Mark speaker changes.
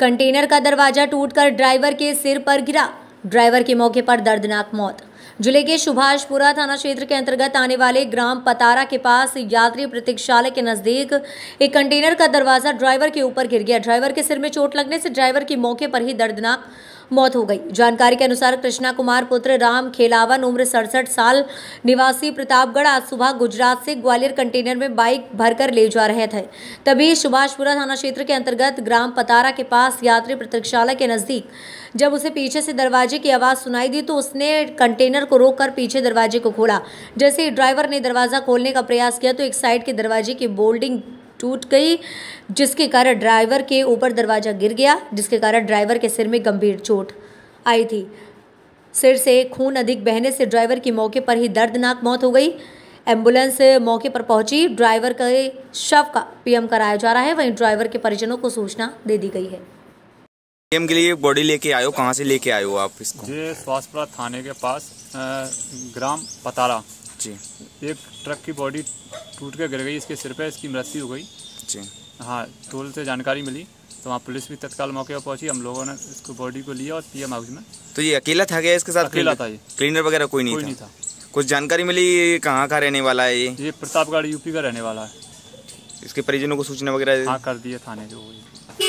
Speaker 1: Container का दरवाजा टूटकर ड्राइवर के सिर पर गिरा ड्राइवर के मौके पर दर्दनाक मौत जिले के सुभाषपुरा थाना क्षेत्र के अंतर्गत आने वाले ग्राम पतारा के पास यात्री प्रतीक्षालय के नजदीक एक कंटेनर का दरवाजा ड्राइवर के ऊपर गिर गया ड्राइवर के सिर में चोट लगने से ड्राइवर की मौके पर ही दर्दनाक मौत हो गई जानकारी के अनुसार कृष्णा कुमार पुत्र राम खेलावन उम्र सड़सठ साल निवासी प्रतापगढ़ आज सुबह गुजरात से ग्वालियर कंटेनर में बाइक भरकर ले जा रहे थे तभी सुभाषपुरा थाना क्षेत्र के अंतर्गत ग्राम पतारा के पास यात्री प्रतीक्षालय के नज़दीक जब उसे पीछे से दरवाजे की आवाज़ सुनाई दी तो उसने कंटेनर को रोककर पीछे दरवाजे को खोला जैसे ड्राइवर ने दरवाज़ा खोलने का प्रयास किया तो एक साइड के दरवाजे की बोल्डिंग टूट गई जिसके कारण ड्राइवर के ऊपर दरवाज़ा गिर गया जिसके कारण ड्राइवर के सिर में गंभीर चोट आई थी सिर से खून अधिक बहने से ड्राइवर की मौके पर ही दर्दनाक मौत हो गई एम्बुलेंस मौके पर पहुंची ड्राइवर के शव का पीएम कराया जा रहा है वहीं ड्राइवर के परिजनों को सूचना दे दी गई है
Speaker 2: पीएम के लिए बॉडी लेके आयो कहाँ से लेके आयो आप इसको ये स्वास्थ्यपुरा
Speaker 3: थाने के पास ग्राम पतारा जी एक ट्रक की बॉडी टूट के गिर गई इसके सिर पे इसकी मृत्यु हो गई जी हाँ टोल से जानकारी मिली तो वहाँ पुलिस भी तत्काल मौके पर पहुंची हम लोगों ने इसको बॉडी को लिया और पीएम हाउस में
Speaker 4: तो ये अकेला था गया इसके साथ अकेला था ये क्लीनर वगैरह कोई नहीं था।
Speaker 2: कुछ जानकारी मिली कहाँ का रहने वाला है ये ये प्रतापगढ़ यूपी का रहने वाला है इसके परिजनों को सूचना वगैरह हाँ, कर दिया थाने जो